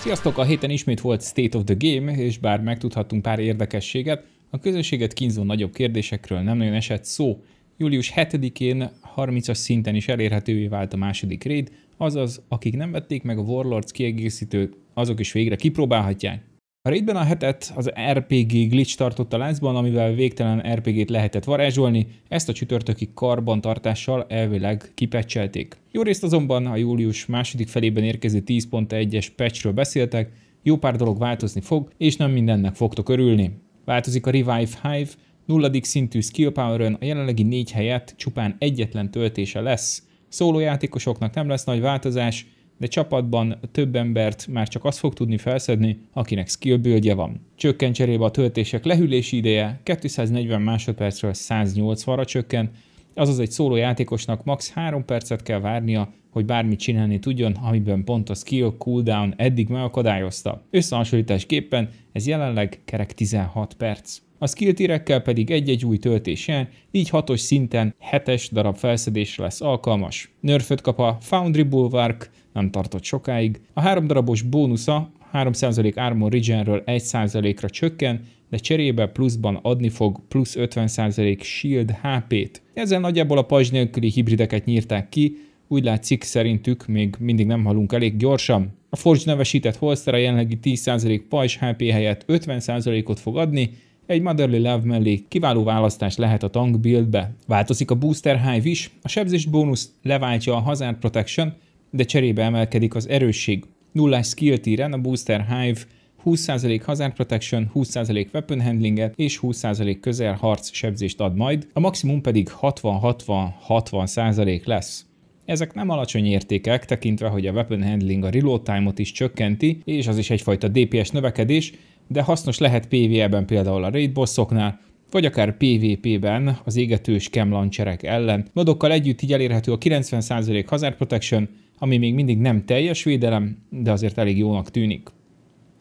Sziasztok! A héten ismét volt State of the Game, és bár megtudhattunk pár érdekességet, a közösséget kínzó nagyobb kérdésekről nem nagyon esett szó. Július 7-én 30-as szinten is elérhetővé vált a második raid, azaz akik nem vették meg a Warlords kiegészítőt, azok is végre kipróbálhatják. A raidben a hetet az RPG glitch tartotta láncban, amivel végtelen RPG-t lehetett varázsolni, ezt a csütörtöki karbantartással elvileg kipecselték. Jó részt azonban a július második felében érkező 10.1-es patchről beszéltek, jó pár dolog változni fog, és nem mindennek fogtok örülni. Változik a Revive Hive, nulladik szintű skill power a jelenlegi négy helyett csupán egyetlen töltése lesz. Szólójátékosoknak nem lesz nagy változás, de csapatban több embert már csak az fog tudni felszedni, akinek skill van. Csökken cserébe a töltések lehűlési ideje, 240 másodpercről 180-ra csökken, azaz egy szóló játékosnak max. 3 percet kell várnia, hogy bármit csinálni tudjon, amiben pont a skill cooldown eddig megakadályozta. Összehasonlításképpen ez jelenleg kerek 16 perc a skilltirekkel pedig egy-egy új töltés jár, így hatos szinten hetes darab felszedésre lesz alkalmas. Nörföt kap a Foundry Bulwark, nem tartott sokáig. A három darabos bónusza 3% Armor Regenről 1%-ra csökken, de cserébe pluszban adni fog plusz 50% shield HP-t. Ezzel nagyjából a pajzs nélküli hibrideket nyírták ki, úgy látszik szerintük még mindig nem halunk elég gyorsan. A Forge nevesített holster a jelenlegi 10% pajzs HP helyett 50%-ot fog adni, egy Motherly Love mellé kiváló választás lehet a tank buildbe. Változik a Booster Hive is, a sebzés bónusz leváltja a Hazard Protection, de cserébe emelkedik az erősség. Nullás skill tíren a Booster Hive 20% Hazard Protection, 20% Weapon handling és 20% harc sebzést ad majd, a maximum pedig 60-60-60% lesz. Ezek nem alacsony értékek, tekintve, hogy a weapon handling a reload time-ot is csökkenti, és az is egyfajta DPS növekedés, de hasznos lehet PvE-ben például a raid bossoknál, vagy akár PvP-ben az égetős kemlancserek ellen. Modokkal együtt így elérhető a 90% hazard protection, ami még mindig nem teljes védelem, de azért elég jónak tűnik.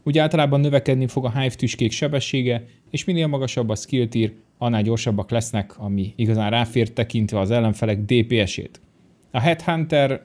Úgy általában növekedni fog a Hive tüskék sebessége, és minél magasabb a skill tier, annál gyorsabbak lesznek, ami igazán ráfér tekintve az ellenfelek DPS-ét. A Headhunter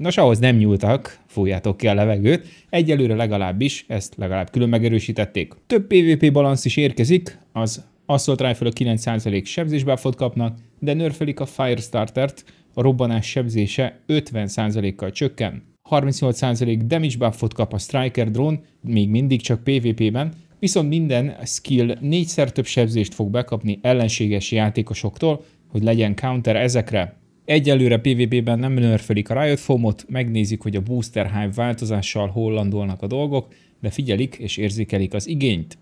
Nos, ahhoz nem nyúltak, fújjátok ki a levegőt, egyelőre legalábbis, ezt legalább külön megerősítették. Több PvP balansz is érkezik, az Assault Rifle 9% sebzésbáfot kapnak, de nörfelik a Firestarter-t, a robbanás sebzése 50%-kal csökken. 38% damage buffot kap a Striker drón, még mindig csak PvP-ben, viszont minden skill négyszer több sebzést fog bekapni ellenséges játékosoktól, hogy legyen counter ezekre. Egyelőre PvP-ben nem nörfölik a Riot fomot. megnézik, hogy a Booster Hype változással hol landolnak a dolgok, de figyelik és érzékelik az igényt.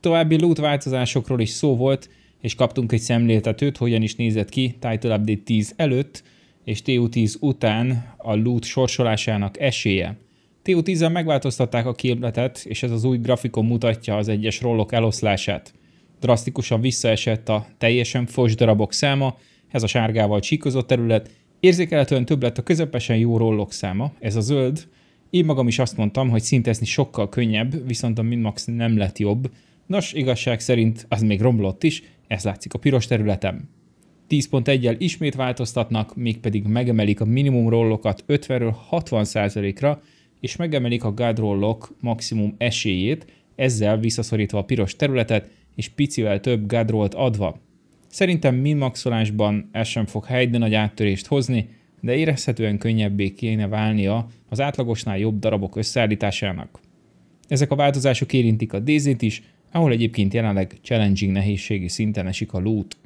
További loot változásokról is szó volt, és kaptunk egy szemléltetőt, hogyan is nézett ki Title Update 10 előtt és TU10 után a loot sorsolásának esélye. TU10-en megváltoztatták a képletet, és ez az új grafikon mutatja az egyes rollok eloszlását. Drasztikusan visszaesett a teljesen fos darabok száma, ez a sárgával csíkozott terület, érzékelhetően több lett a közepesen jó rollok száma, ez a zöld, én magam is azt mondtam, hogy szintezni sokkal könnyebb, viszont a minmax nem lett jobb. Nos, igazság szerint az még romlott is, ez látszik a piros területem. 10.1-jel ismét változtatnak, mégpedig megemelik a minimum rollokat 50-ről 60%-ra, és megemelik a guard rollok maximum esélyét, ezzel visszaszorítva a piros területet, és picivel több guard adva. Szerintem minmaxolásban ez sem fog helyde nagy áttörést hozni, de érezhetően könnyebbé kéne válnia az átlagosnál jobb darabok összeállításának. Ezek a változások érintik a DZ-t is, ahol egyébként jelenleg challenging nehézségi szinten esik a loot.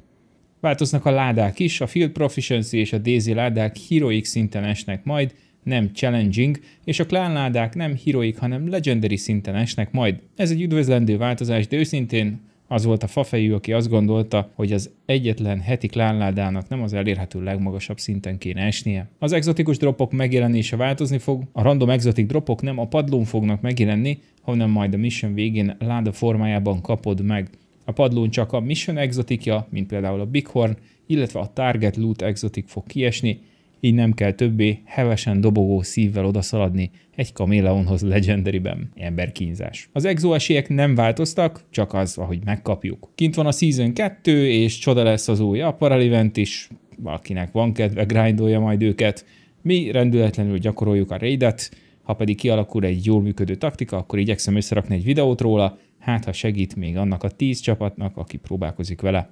Változnak a ládák is, a Field Proficiency és a DZ ládák heroic szinten esnek majd, nem challenging, és a clan ládák nem heroic, hanem legendary szinten esnek majd. Ez egy üdvözlendő változás, de őszintén az volt a fafejű, aki azt gondolta, hogy az egyetlen heti klánládának nem az elérhető legmagasabb szinten kéne esnie. Az exotikus dropok megjelenése változni fog, a random exotik dropok nem a padlón fognak megjelenni, hanem majd a mission végén láda formájában kapod meg. A padlón csak a mission exotikja, mint például a Bighorn, illetve a Target Loot exotik fog kiesni, így nem kell többé hevesen dobogó szívvel odaszaladni egy kaméleonhoz legenderiben. Emberkínzás. Az exo esélyek nem változtak, csak az, ahogy megkapjuk. Kint van a Season 2, és csoda lesz az új Apparel Event is, valakinek van kedve, grindolja majd őket. Mi rendületlenül gyakoroljuk a raidet, ha pedig kialakul egy jól működő taktika, akkor igyekszem összerakni egy videót róla, hát ha segít még annak a tíz csapatnak, aki próbálkozik vele.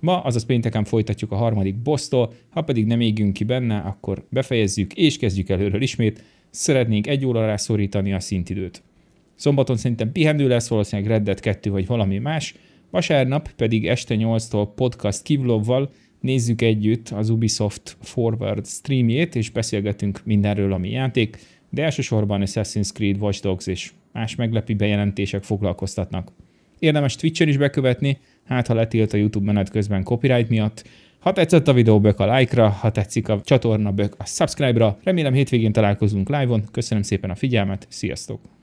Ma, azaz pénteken folytatjuk a harmadik bosztól, ha pedig nem égünk ki benne, akkor befejezzük és kezdjük előről ismét. Szeretnénk egy óra rászorítani a szintidőt. Szombaton szerintem pihenő lesz, valószínűleg Red Dead 2 vagy valami más, vasárnap pedig este 8-tól podcast kivlogval nézzük együtt az Ubisoft Forward streamjét, és beszélgetünk mindenről, ami játék, de elsősorban Assassin's Creed, Watch Dogs és más meglepi bejelentések foglalkoztatnak. Érdemes Twitch-en is bekövetni, hát ha letilt a YouTube menet közben copyright miatt. Ha tetszett a videó, bök a like-ra, ha tetszik a csatorna, bök a subscribe-ra. Remélem hétvégén találkozunk live-on. Köszönöm szépen a figyelmet, sziasztok!